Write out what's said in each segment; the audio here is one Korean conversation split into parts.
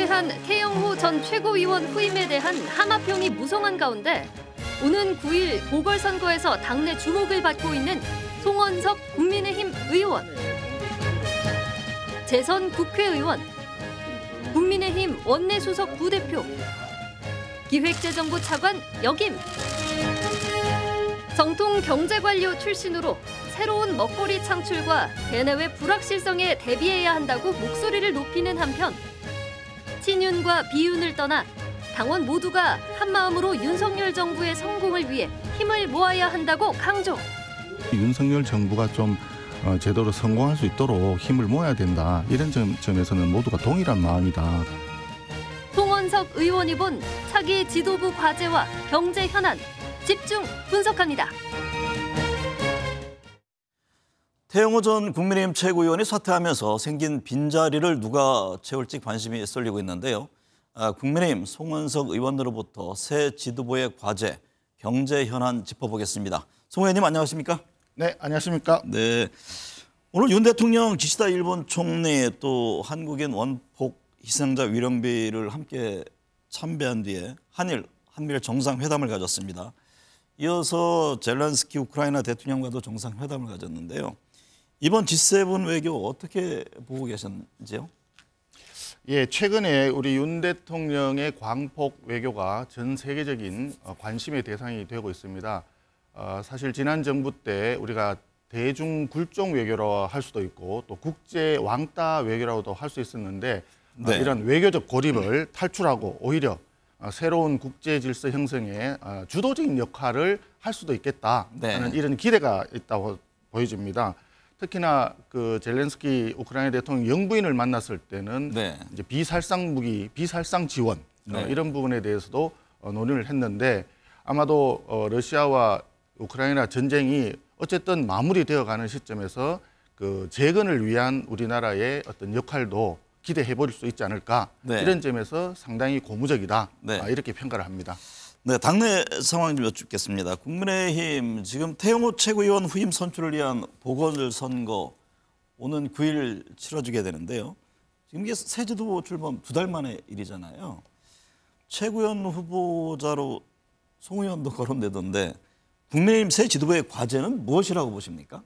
은퇴한 태영호 전 최고위원 후임에 대한 하마평이 무성한 가운데 오는 9일 보궐선거에서 당내 주목을 받고 있는 송원석 국민의힘 의원, 재선 국회의원, 국민의힘 원내수석 부대표, 기획재정부 차관 역임, 정통 경제관료 출신으로 새로운 먹거리 창출과 대내외 불확실성에 대비해야 한다고 목소리를 높이는 한편 친윤과 비윤을 떠나 당원 모두가 한마음으로 윤석열 정부의 성공을 위해 힘을 모아야 한다고 강조. 윤석열 정부가 좀 어, 제대로 성공할 수 있도록 힘을 모아야 된다. 이런 점, 에서는 모두가 동일한 마음이다. 송원석 의원이 본 차기 지도부 과제와 경제 현안 집중 분석합니다. 태영호 전 국민의힘 최고위원이 사퇴하면서 생긴 빈자리를 누가 채울지 관심이 쏠리고 있는데요. 아, 국민의힘 송원석 의원으로부터 새 지도부의 과제, 경제 현안 짚어보겠습니다. 송 의원님 안녕하십니까? 네, 안녕하십니까? 네. 오늘 윤 대통령 기시다 일본 총리 또 한국인 원폭 희생자 위령비를 함께 참배한 뒤에 한일 한미일 정상회담을 가졌습니다. 이어서 젤란스키 우크라이나 대통령과도 정상회담을 가졌는데요. 이번 G7 외교 어떻게 보고 계셨는지요? 예, 최근에 우리 윤 대통령의 광폭 외교가 전 세계적인 어, 관심의 대상이 되고 있습니다. 어, 사실 지난 정부 때 우리가 대중 굴종 외교라 할 수도 있고 또 국제 왕따 외교라고도 할 수 있었는데 어, 네. 어, 이런 외교적 고립을 네. 탈출하고 오히려 어, 새로운 국제 질서 형성에 어, 주도적인 역할을 할 수도 있겠다 하는 네. 이런 기대가 있다고 보여집니다. 특히나 그 젤렌스키 우크라이나 대통령 영부인을 만났을 때는 네. 이제 비살상 무기, 비살상 지원 어, 네. 어, 이런 부분에 대해서도 어, 논의를 했는데 아마도 어, 러시아와 우크라이나 전쟁이 어쨌든 마무리되어가는 시점에서 그 재건을 위한 우리나라의 어떤 역할도 기대해 버릴 수 있지 않을까 네. 이런 점에서 상당히 고무적이다 네. 아, 이렇게 평가를 합니다. 네, 당내 상황 좀 여쭙겠습니다. 국민의힘 지금 태영호 최고위원 후임 선출을 위한 보궐선거 오는 9일 치러지게 되는데요. 지금 이게 새 지도부 출범 두 달 만의 일이잖아요. 최고위원 후보자로 송 의원도 거론되던데 국민의힘 새 지도부의 과제는 무엇이라고 보십니까?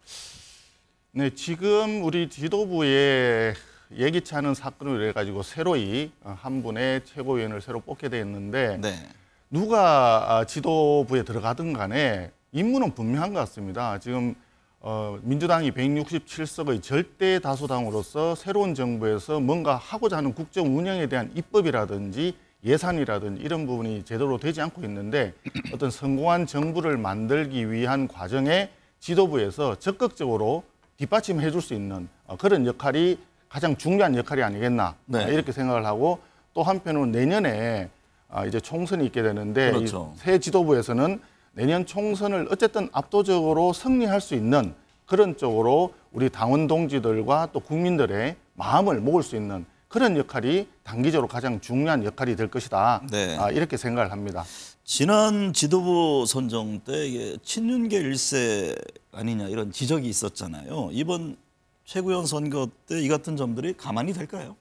네, 지금 우리 지도부의 예기치 않은 사건을로해 가지고 새로이 한 분의 최고위원을 새로 뽑게 됐는데 네. 누가 아, 지도부에 들어가든 간에 임무는 분명한 것 같습니다. 지금 어, 민주당이 167석의 절대 다수당으로서 새로운 정부에서 뭔가 하고자 하는 국정 운영에 대한 입법이라든지 예산이라든지 이런 부분이 제대로 되지 않고 있는데 어떤 성공한 정부를 만들기 위한 과정에 지도부에서 적극적으로 뒷받침해 줄 수 있는 어, 그런 역할이 가장 중요한 역할이 아니겠나 네. 이렇게 생각을 하고 또 한편으로 내년에 아, 이제 총선이 있게 되는데 그렇죠. 새 지도부에서는 내년 총선을 어쨌든 압도적으로 승리할 수 있는 그런 쪽으로 우리 당원 동지들과 또 국민들의 마음을 모을 수 있는 그런 역할이 단기적으로 가장 중요한 역할이 될 것이다. 네. 아, 이렇게 생각을 합니다. 지난 지도부 선정 때 이게 친윤계 일세 아니냐 이런 지적이 있었잖아요. 이번 최고위원 선거 때 이 같은 점들이 가만히 될까요?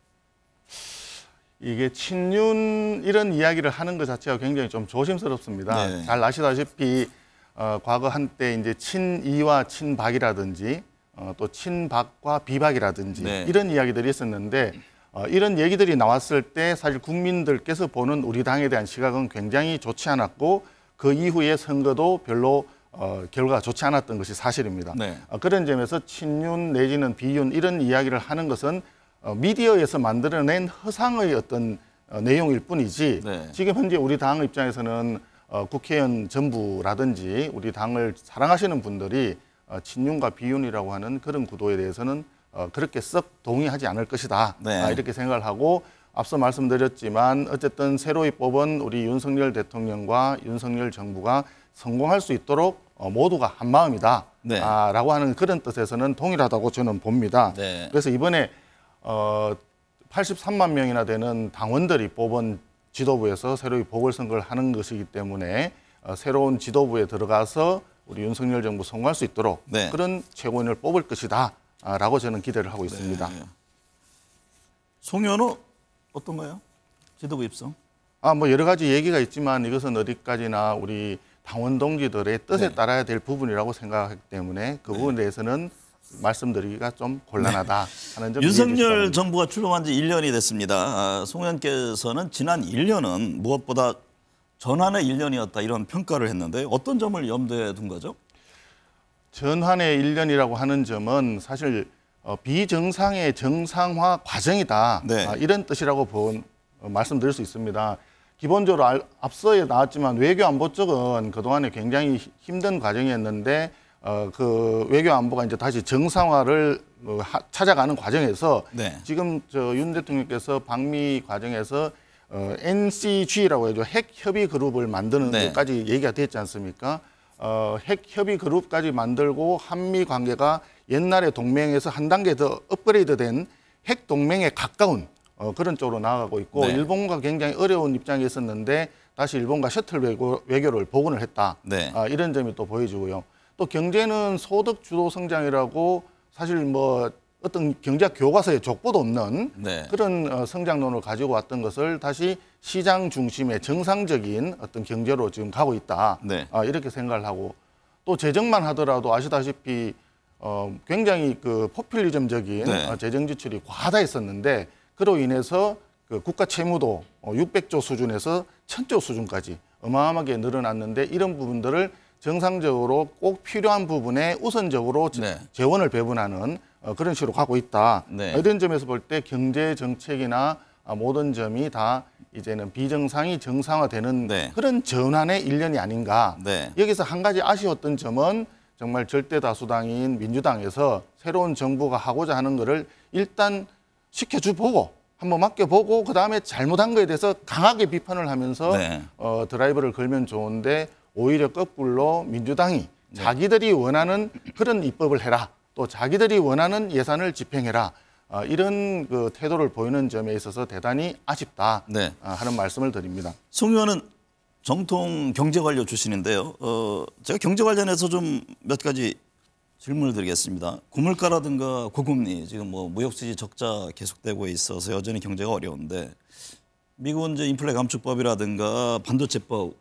이게 친윤 이런 이야기를 하는 것 자체가 굉장히 좀 조심스럽습니다. 네. 잘 아시다시피 어, 과거 한때 이제 친이와 친박이라든지 어, 또 친박과 비박이라든지 네. 이런 이야기들이 있었는데 어, 이런 얘기들이 나왔을 때 사실 국민들께서 보는 우리 당에 대한 시각은 굉장히 좋지 않았고 그 이후의 선거도 별로 어, 결과가 좋지 않았던 것이 사실입니다. 네. 어, 그런 점에서 친윤 내지는 비윤 이런 이야기를 하는 것은 어, 미디어에서 만들어낸 허상의 어떤 어, 내용일 뿐이지 네. 지금 현재 우리 당 입장에서는 어, 국회의원 전부라든지 우리 당을 사랑하시는 분들이 친윤과 비윤이라고 하는 그런 구도에 대해서는 그렇게 썩 동의하지 않을 것이다 네. 아, 이렇게 생각을 하고 앞서 말씀드렸지만 어쨌든 새로이 뽑은 우리 윤석열 대통령과 윤석열 정부가 성공할 수 있도록 모두가 한 마음이다라고 네. 아, 하는 그런 뜻에서는 동일하다고 저는 봅니다. 네. 그래서 이번에 어, 83만 명이나 되는 당원들이 뽑은 지도부에서 새로이 보궐선거를 하는 것이기 때문에 어, 새로운 지도부에 들어가서 우리 윤석열 정부 성공할 수 있도록 네. 그런 최고인을 뽑을 것이다 아, 라고 저는 기대를 하고 있습니다. 네. 송현호 어떤가요? 지도부 입성? 아, 뭐 여러 가지 얘기가 있지만 이것은 어디까지나 우리 당원 동지들의 뜻에 네. 따라야 될 부분이라고 생각하기 때문에 그 네. 부분에 대해서는 말씀드리기가 좀 곤란하다 네. 하는 점 윤석열 정부가 출범한 지 1년이 됐습니다. 아, 송의께서는 지난 1년은 무엇보다 전환의 1년이었다 이런 평가를 했는데 어떤 점을 염두에 둔 거죠? 전환의 1년이라고 하는 점은 사실 어, 비정상의 정상화 과정이다 네. 아, 이런 뜻이라고 본, 어, 말씀드릴 수 있습니다. 기본적으로 앞서 나왔지만 외교 안보 쪽은 그동안에 굉장히 힘든 과정이었는데 어, 그 외교 안보가 이제 다시 정상화를 뭐 하, 찾아가는 과정에서 네. 지금 저 윤 대통령께서 방미 과정에서 어, NCG라고 해죠 핵 협의 그룹을 만드는 네. 것까지 얘기가 됐지 않습니까? 어, 핵 협의 그룹까지 만들고 한미 관계가 옛날의 동맹에서 한 단계 더 업그레이드된 핵 동맹에 가까운 어, 그런 쪽으로 나아가고 있고 네. 일본과 굉장히 어려운 입장에 있었는데 다시 일본과 셔틀 외교, 외교를 복원을 했다. 네. 어, 이런 점이 또 보여지고요. 또 경제는 소득 주도 성장이라고 사실 뭐 어떤 경제 교과서에 족보도 없는 네. 그런 어, 성장론을 가지고 왔던 것을 다시 시장 중심의 정상적인 어떤 경제로 지금 가고 있다. 네. 아, 이렇게 생각을 하고 또 재정만 하더라도 아시다시피 어, 굉장히 그 포퓰리즘적인 네. 어, 재정 지출이 과다했었는데 그로 인해서 그 국가 채무도 600조 어, 수준에서 1000조 수준까지 어마어마하게 늘어났는데 이런 부분들을 정상적으로 꼭 필요한 부분에 우선적으로 네. 재원을 배분하는 어, 그런 식으로 가고 있다. 네. 이런 점에서 볼 때 경제 정책이나 아, 모든 점이 다 이제는 비정상이 정상화되는 네. 그런 전환의 일련이 아닌가. 네. 여기서 한 가지 아쉬웠던 점은 정말 절대 다수당인 민주당에서 새로운 정부가 하고자 하는 거를 일단 시켜주보고 한번 맡겨보고 그다음에 잘못한 거에 대해서 강하게 비판을 하면서 네. 어, 드라이브를 걸면 좋은데 오히려 거꾸로 민주당이 네. 자기들이 원하는 그런 입법을 해라. 또 자기들이 원하는 예산을 집행해라. 어, 이런 그 태도를 보이는 점에 있어서 대단히 아쉽다 네. 어, 하는 말씀을 드립니다. 송 의원은 정통 경제관료 출신인데요. 어, 제가 경제 관련해서 좀 몇 가지 질문을 드리겠습니다. 고물가라든가 고금리 지금 뭐 무역수지 적자 계속되고 있어서 여전히 경제가 어려운데 미국은 이제 인플레 감축법이라든가 반도체법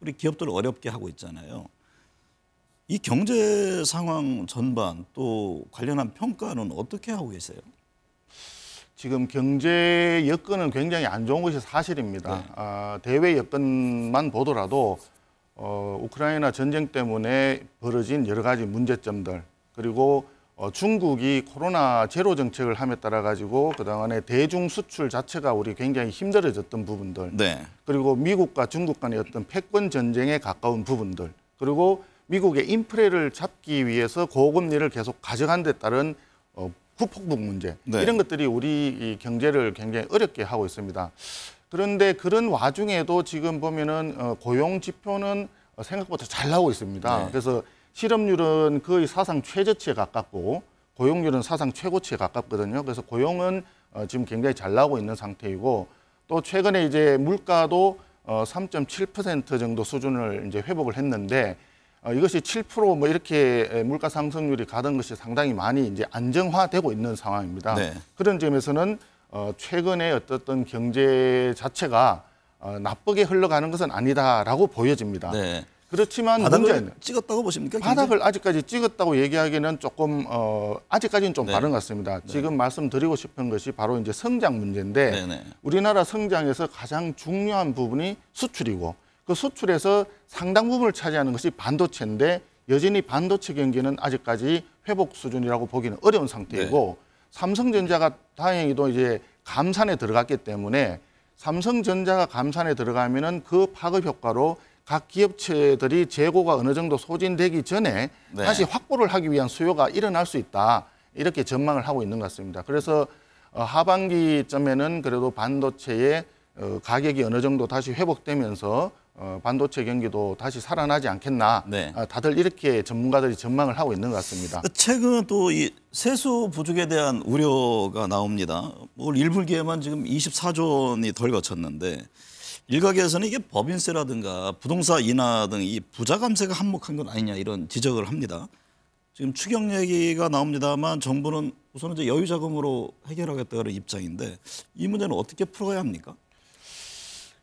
우리 기업들을 어렵게 하고 있잖아요. 이 경제 상황 전반 또 관련한 평가는 어떻게 하고 계세요? 지금 경제 여건은 굉장히 안 좋은 것이 사실입니다. 네. 아, 대외 여건만 보더라도 어, 우크라이나 전쟁 때문에 벌어진 여러 가지 문제점들 그리고 어, 중국이 코로나 제로 정책을 함에 따라 가지고 그동안에 대중 수출 자체가 우리 굉장히 힘들어졌던 부분들 네. 그리고 미국과 중국 간의 어떤 패권 전쟁에 가까운 부분들 그리고 미국의 인프레를 잡기 위해서 고금리를 계속 가져간 데 따른 어, 후폭풍 문제 네. 이런 것들이 우리 이 경제를 굉장히 어렵게 하고 있습니다. 그런데 그런 와중에도 지금 보면은 어, 고용 지표는 어, 생각보다 잘 나오고 있습니다. 네. 그래서 실업률은 거의 사상 최저치에 가깝고 고용률은 사상 최고치에 가깝거든요. 그래서 고용은 어, 지금 굉장히 잘 나오고 있는 상태이고 또 최근에 이제 물가도 어, 3.7% 정도 수준을 이제 회복을 했는데 어, 이것이 7%뭐 이렇게 물가 상승률이 가던 것이 상당히 많이 이제 안정화되고 있는 상황입니다. 네. 그런 점에서는 어, 최근에 어떤 경제 자체가 어, 나쁘게 흘러가는 것은 아니다라고 보여집니다. 네. 그렇지만 문제는 찍었다고 보십니까? 바닥을 아직까지 찍었다고 얘기하기는 조금 어, 아직까지는 좀 네. 다른 것 같습니다. 네. 지금 말씀드리고 싶은 것이 바로 이제 성장 문제인데 네네. 네. 우리나라 성장에서 가장 중요한 부분이 수출이고 그 수출에서 상당 부분을 차지하는 것이 반도체인데 여전히 반도체 경기는 아직까지 회복 수준이라고 보기는 어려운 상태이고 네. 삼성전자가 다행히도 이제 감산에 들어갔기 때문에 삼성전자가 감산에 들어가면은 그 파급 효과로 각 기업체들이 재고가 어느 정도 소진되기 전에 네. 다시 확보를 하기 위한 수요가 일어날 수 있다. 이렇게 전망을 하고 있는 것 같습니다. 그래서 어, 하반기쯤에는 그래도 반도체의 어, 가격이 어느 정도 다시 회복되면서 어, 반도체 경기도 다시 살아나지 않겠나. 네. 아, 다들 이렇게 전문가들이 전망을 하고 있는 것 같습니다. 최근 또이 세수 부족에 대한 우려가 나옵니다. 뭐일분기에만 지금 24조 원이 덜 거쳤는데 일각에서는 이게 법인세라든가 부동산 인하 등이 부자 감세가 한몫한 건 아니냐 이런 지적을 합니다. 지금 추경 얘기가 나옵니다만 정부는 우선 이제 여유 자금으로 해결하겠다는 입장인데 이 문제는 어떻게 풀어야 합니까?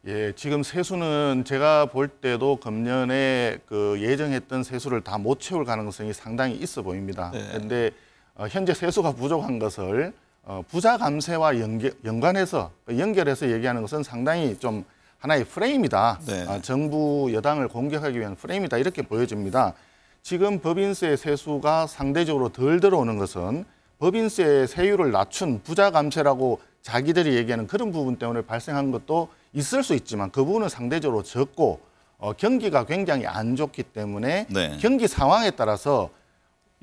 예, 지금 세수는 제가 볼 때도 금년에 그 예정했던 세수를 다 못 채울 가능성이 상당히 있어 보입니다. 그런데 네. 어, 현재 세수가 부족한 것을 어, 부자 감세와 연계, 연관해서 연결해서 얘기하는 것은 상당히 좀 하나의 프레임이다. 네. 아, 정부 여당을 공격하기 위한 프레임이다. 이렇게 보여집니다. 지금 법인세 세수가 상대적으로 덜 들어오는 것은 법인세 세율을 낮춘 부자 감세라고 자기들이 얘기하는 그런 부분 때문에 발생한 것도 있을 수 있지만 그 부분은 상대적으로 적고 어, 경기가 굉장히 안 좋기 때문에 네. 경기 상황에 따라서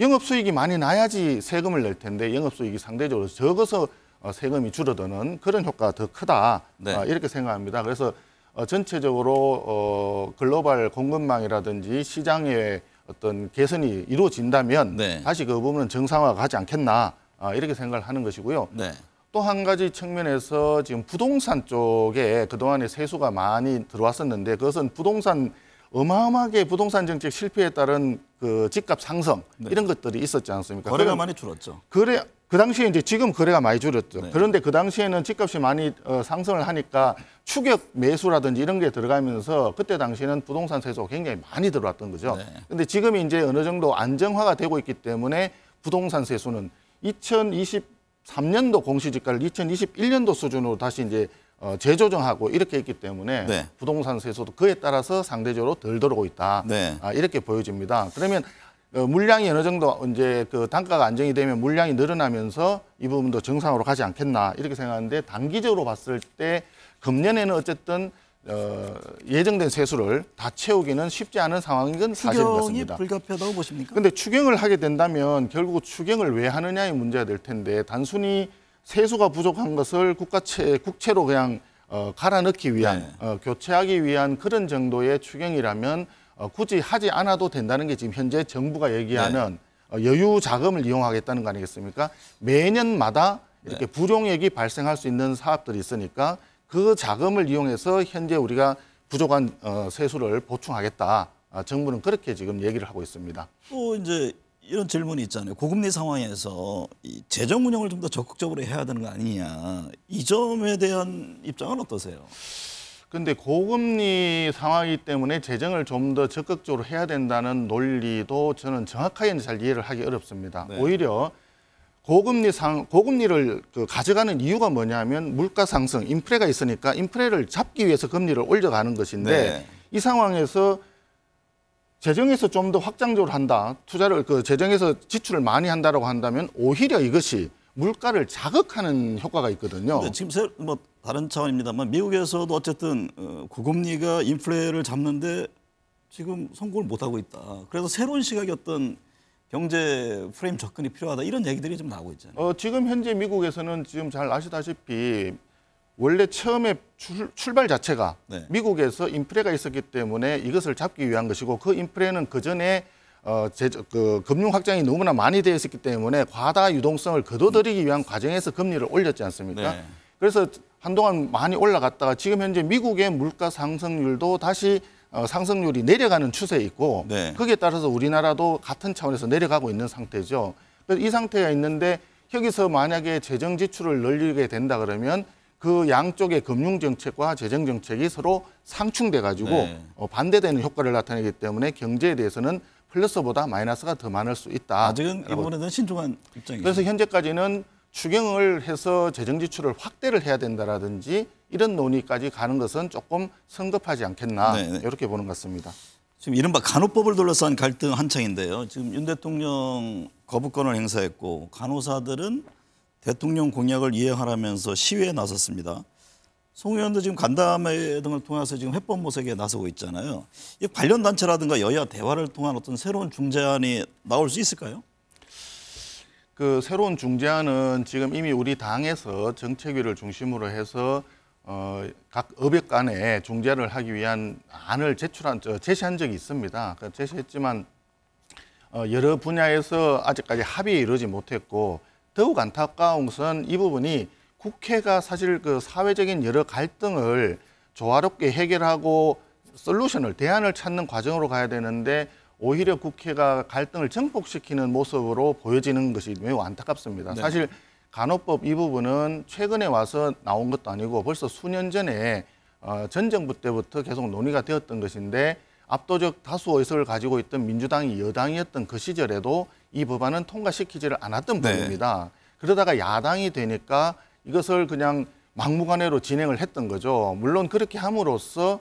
영업 수익이 많이 나야지 세금을 낼 텐데 영업 수익이 상대적으로 적어서 어, 세금이 줄어드는 그런 효과가 더 크다 네. 어, 이렇게 생각합니다. 그래서 어, 전체적으로 어, 글로벌 공급망이라든지 시장의 어떤 개선이 이루어진다면 네. 다시 그 부분은 정상화가 가지 않겠나 어, 이렇게 생각을 하는 것이고요. 네. 또 한 가지 측면에서 지금 부동산 쪽에 그동안에 세수가 많이 들어왔었는데 그것은 부동산 어마어마하게 부동산 정책 실패에 따른 그 집값 상승 네. 이런 것들이 있었지 않습니까? 거래가 그런, 많이 줄었죠. 거래 그 당시에 이제 지금 거래가 많이 줄었죠. 네. 그런데 그 당시에는 집값이 많이 어, 상승을 하니까 추격 매수라든지 이런 게 들어가면서 그때 당시에는 부동산 세수가 굉장히 많이 들어왔던 거죠. 네. 근데 지금 이제 어느 정도 안정화가 되고 있기 때문에 부동산 세수는 2023년도 공시지가를 2021년도 수준으로 다시 이제 어, 재조정하고 이렇게 있기 때문에 네. 부동산 세수도 그에 따라서 상대적으로 덜 들어오고 있다. 네. 아, 이렇게 보여집니다. 그러면 어, 물량이 어느 정도 이제 그 단가가 안정이 되면 물량이 늘어나면서 이 부분도 정상으로 가지 않겠나 이렇게 생각하는데 단기적으로 봤을 때 금년에는 어쨌든 어, 예정된 세수를 다 채우기는 쉽지 않은 상황인 건 사실인 것 같습니다. 추경이 불가피하다고 보십니까? 근데 추경을 하게 된다면 결국 추경을 왜 하느냐의 문제가 될 텐데 단순히 세수가 부족한 것을 국가채 국채로 그냥 어, 갈아넣기 위한 네. 어, 교체하기 위한 그런 정도의 추경이라면 어, 굳이 하지 않아도 된다는 게 지금 현재 정부가 얘기하는 네. 어, 여유 자금을 이용하겠다는 거 아니겠습니까? 매년마다 이렇게 네. 불용액이 발생할 수 있는 사업들이 있으니까 그 자금을 이용해서 현재 우리가 부족한 어, 세수를 보충하겠다. 아, 정부는 그렇게 지금 얘기를 하고 있습니다. 또 이제 이런 질문이 있잖아요. 고금리 상황에서 재정 운영을 좀 더 적극적으로 해야 되는 거 아니냐. 이 점에 대한 입장은 어떠세요? 근데 고금리 상황이기 때문에 재정을 좀 더 적극적으로 해야 된다는 논리도 저는 정확하게 는잘 이해를 하기 어렵습니다. 네. 오히려 고금리 상 고금리를 그 가져가는 이유가 뭐냐면 물가 상승, 인프레가 있으니까 인프레를 잡기 위해서 금리를 올려가는 것인데 네. 이 상황에서 재정에서 좀 더 확장적으로 한다, 투자를 그 재정에서 지출을 많이 한다라고 한다면 오히려 이것이 물가를 자극하는 효과가 있거든요. 지금 뭐 다른 차원입니다만 미국에서도 어쨌든 어, 고금리가 인플레를 잡는데 지금 성공을 못 하고 있다. 그래서 새로운 시각이 어떤 경제 프레임 접근이 필요하다 이런 얘기들이 좀 나오고 있잖아요. 어, 지금 현재 미국에서는 지금 잘 아시다시피 원래 처음에 출, 발 자체가 네. 미국에서 인플레가 있었기 때문에 이것을 잡기 위한 것이고 그 인플레는 그 전에 어, 제, 그 금융 확장이 너무나 많이 되어 있었기 때문에 과다 유동성을 거둬들이기 위한 과정에서 금리를 올렸지 않습니까? 네. 그래서 한동안 많이 올라갔다가 지금 현재 미국의 물가 상승률도 다시 어, 상승률이 내려가는 추세에 있고 네. 거기에 따라서 우리나라도 같은 차원에서 내려가고 있는 상태죠. 그래서 이 상태가 있는데 여기서 만약에 재정 지출을 늘리게 된다 그러면 그 양쪽의 금융 정책과 재정 정책이 서로 상충돼 가지고 네. 어, 반대되는 효과를 나타내기 때문에 경제에 대해서는 플러스보다 마이너스가 더 많을 수 있다. 아직은 이번에는 신중한 입장이죠. 그래서 현재까지는 추경을 해서 재정 지출을 확대를 해야 된다라든지 이런 논의까지 가는 것은 조금 성급하지 않겠나 네네. 네. 이렇게 보는 것 같습니다. 지금 이른바 간호법을 둘러싼 갈등 한창인데요. 지금 윤 대통령 거부권을 행사했고 간호사들은 대통령 공약을 이행하라면서 시위에 나섰습니다. 송 의원도 지금 간담회 등을 통해서 지금 해법 모색에 나서고 있잖아요. 이 관련 단체라든가 여야 대화를 통한 어떤 새로운 중재안이 나올 수 있을까요? 그 새로운 중재안은 지금 이미 우리 당에서 정책위를 중심으로 해서 어, 각 업역 간에 중재를 하기 위한 안을 제출한 제시한 적이 있습니다. 그러니까 제시했지만 어, 여러 분야에서 아직까지 합의에 이르지 못했고 더욱 안타까운 것은 이 부분이 국회가 사실 그 사회적인 여러 갈등을 조화롭게 해결하고 솔루션을 대안을 찾는 과정으로 가야 되는데 오히려 국회가 갈등을 증폭시키는 모습으로 보여지는 것이 매우 안타깝습니다. 네. 사실 간호법 이 부분은 최근에 와서 나온 것도 아니고 벌써 수년 전에 어, 전 정부 때부터 계속 논의가 되었던 것인데 압도적 다수 의석을 가지고 있던 민주당이 여당이었던 그 시절에도 이 법안은 통과시키지를 않았던 부분입니다. 네. 그러다가 야당이 되니까 이것을 그냥 막무가내로 진행을 했던 거죠. 물론 그렇게 함으로써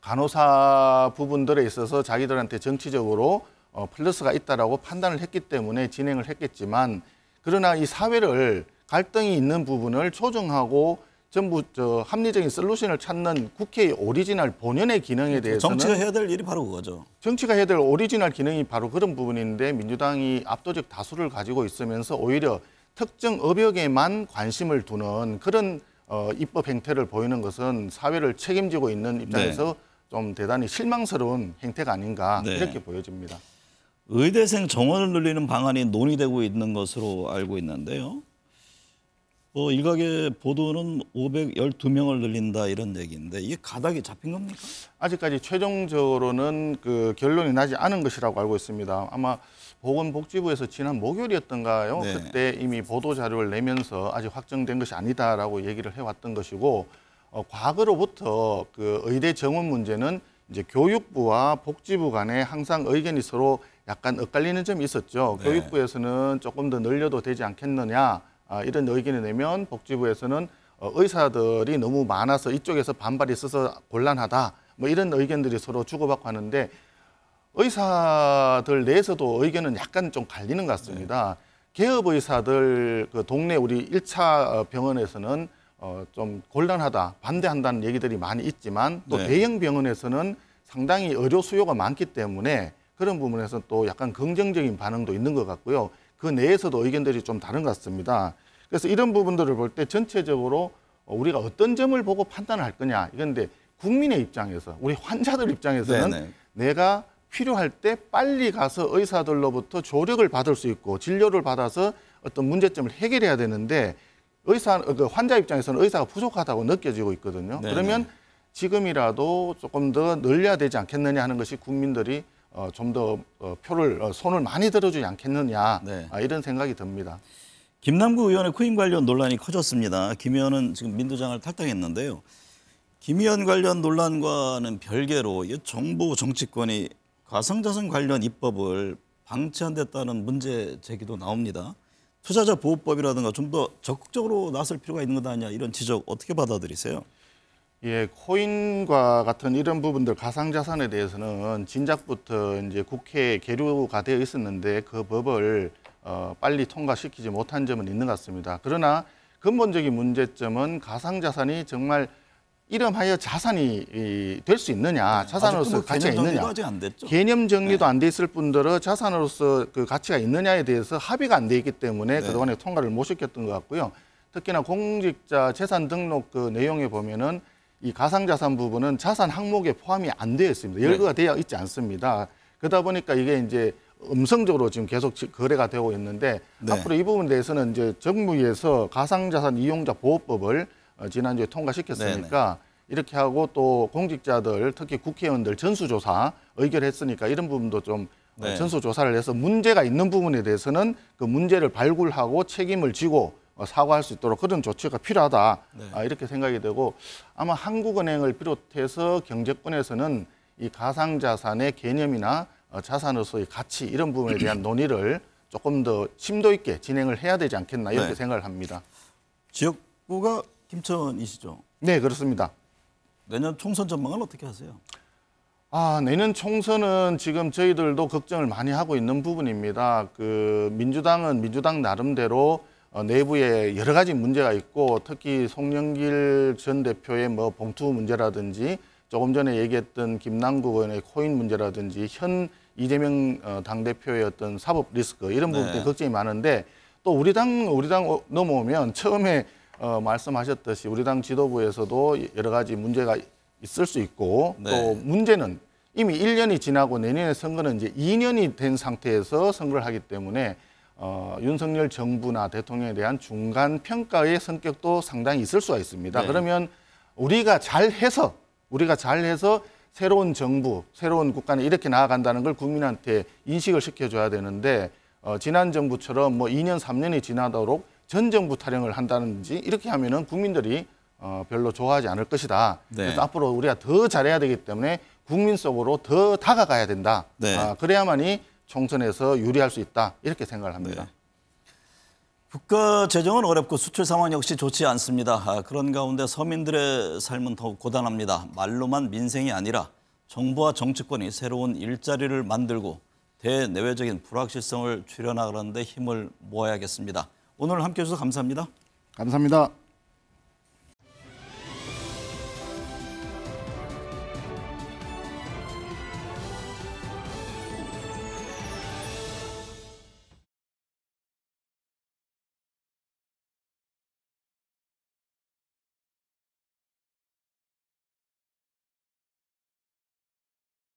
간호사 부분들에 있어서 자기들한테 정치적으로 어, 플러스가 있다라고 판단을 했기 때문에 진행을 했겠지만 그러나 이 사회를 갈등이 있는 부분을 초정하고 전부 저 합리적인 솔루션을 찾는 국회의 오리지널 본연의 기능에 그렇죠. 대해서 정치가 해야 될 일이 바로 그거죠. 정치가 해야 될 오리지널 기능이 바로 그런 부분인데 민주당이 압도적 다수를 가지고 있으면서 오히려 특정 업역에만 관심을 두는 그런 어, 입법 행태를 보이는 것은 사회를 책임지고 있는 입장에서 네. 좀 대단히 실망스러운 행태가 아닌가 네. 이렇게 보여집니다. 의대생 정원을 늘리는 방안이 논의되고 있는 것으로 알고 있는데요. 어, 일각의 보도는 512명을 늘린다 이런 얘기인데 이게 가닥이 잡힌 겁니까? 아직까지 최종적으로는 그 결론이 나지 않은 것이라고 알고 있습니다. 아마 보건복지부에서 지난 목요일이었던가요? 네. 그때 이미 보도자료를 내면서 아직 확정된 것이 아니다라고 얘기를 해왔던 것이고 어, 과거로부터 그 의대 정원 문제는 이제 교육부와 복지부 간에 항상 의견이 서로 약간 엇갈리는 점이 있었죠. 네. 교육부에서는 조금 더 늘려도 되지 않겠느냐 아, 이런 의견을 내면 복지부에서는 어, 의사들이 너무 많아서 이쪽에서 반발이 있어서 곤란하다 뭐 이런 의견들이 서로 주고받고 하는데 의사들 내에서도 의견은 약간 좀 갈리는 것 같습니다. 네. 개업 의사들 그 동네 우리 1차 어, 병원에서는 어, 좀 곤란하다, 반대한다는 얘기들이 많이 있지만 또 네. 대형 병원에서는 상당히 의료 수요가 많기 때문에 그런 부분에서 또 약간 긍정적인 반응도 있는 것 같고요. 그 내에서도 의견들이 좀 다른 것 같습니다. 그래서 이런 부분들을 볼 때 전체적으로 어, 우리가 어떤 점을 보고 판단할 거냐 이건데 국민의 입장에서 우리 환자들 입장에서는 네네. 네. 내가 필요할 때 빨리 가서 의사들로부터 조력을 받을 수 있고 진료를 받아서 어떤 문제점을 해결해야 되는데 의사 그 환자 입장에서는 의사가 부족하다고 느껴지고 있거든요. 네네. 그러면 지금이라도 조금 더 늘려야 되지 않겠느냐 하는 것이 국민들이 어, 좀 더 어, 표를 어, 손을 많이 들어주지 않겠느냐 네. 아, 이런 생각이 듭니다. 김남구 의원의 코인 관련 논란이 커졌습니다. 김 의원은 지금 민주당을 탈당했는데요. 김 의원 관련 논란과는 별개로 정부 정치권이 가상자산 관련 입법을 방치한데다는 문제 제기도 나옵니다. 투자자 보호법이라든가 좀 더 적극적으로 나설 필요가 있는 것 아니냐 이런 지적 어떻게 받아들이세요? 예, 코인과 같은 이런 부분들 가상자산에 대해서는 진작부터 이제 국회에 계류가 되어 있었는데 그 법을 어, 빨리 통과시키지 못한 점은 있는 것 같습니다. 그러나 근본적인 문제점은 가상자산이 정말 이름하여 자산이 될 수 있느냐, 네. 자산으로서 뭐 가치가 있느냐. 개념 정리도 네. 안돼 있을 뿐더러 자산으로서 그 가치가 있느냐에 대해서 합의가 안 돼 있기 때문에 네. 그동안에 통과를 못 시켰던 것 같고요. 특히나 공직자 재산 등록 그 내용에 보면은 이 가상자산 부분은 자산 항목에 포함이 안 되어 있습니다. 네. 열거가 되어 있지 않습니다. 그러다 보니까 이게 이제 음성적으로 지금 계속 거래가 되고 있는데 네. 앞으로 이 부분에 대해서는 이제 정부에서 가상자산 이용자 보호법을 어, 지난주에 통과시켰으니까 네네. 이렇게 하고 또 공직자들 특히 국회의원들 전수조사 의결했으니까 이런 부분도 좀 어, 네. 전수조사를 해서 문제가 있는 부분에 대해서는 그 문제를 발굴하고 책임을 지고 어, 사과할 수 있도록 그런 조치가 필요하다 네. 아, 이렇게 생각이 되고 아마 한국은행을 비롯해서 경제권에서는 이 가상자산의 개념이나 자산으로서의 가치 이런 부분에 대한 논의를 조금 더 심도 있게 진행을 해야 되지 않겠나 이렇게 네. 생각을 합니다. 지역구가 김천이시죠? 네, 그렇습니다. 내년 총선 전망은 어떻게 하세요? 아, 내년 총선은 지금 저희들도 걱정을 많이 하고 있는 부분입니다. 그 민주당은 민주당 나름대로 어, 내부에 여러 가지 문제가 있고 특히 송영길 전 대표의 뭐 봉투 문제라든지 조금 전에 얘기했던 김남국 의원의 코인 문제라든지 현 이재명 어, 당대표의 어떤 사법 리스크 이런 네. 부분 때문에 걱정이 많은데 또 우리 당 우리 당 넘어오면 처음에 어, 말씀하셨듯이 우리 당 지도부에서도 여러 가지 문제가 있을 수 있고 네. 또 문제는 이미 1년이 지나고 내년에 선거는 이제 2년이 된 상태에서 선거를 하기 때문에 어, 윤석열 정부나 대통령에 대한 중간 평가의 성격도 상당히 있을 수가 있습니다. 네. 그러면 우리가 잘해서 우리가 잘해서 새로운 정부, 새로운 국가는 이렇게 나아간다는 걸 국민한테 인식을 시켜줘야 되는데 어, 지난 정부처럼 뭐 2년, 3년이 지나도록 전 정부 타령을 한다든지 이렇게 하면은 국민들이 어, 별로 좋아하지 않을 것이다. 네. 그래서 앞으로 우리가 더 잘해야 되기 때문에 국민 속으로 더 다가가야 된다. 네. 아, 그래야만이 총선에서 유리할 수 있다. 이렇게 생각을 합니다. 네. 국가 재정은 어렵고 수출 상황 역시 좋지 않습니다. 아, 그런 가운데 서민들의 삶은 더욱 고단합니다. 말로만 민생이 아니라 정부와 정치권이 새로운 일자리를 만들고 대내외적인 불확실성을 줄여나가는데 힘을 모아야겠습니다. 오늘 함께 해주셔서 감사합니다. 감사합니다.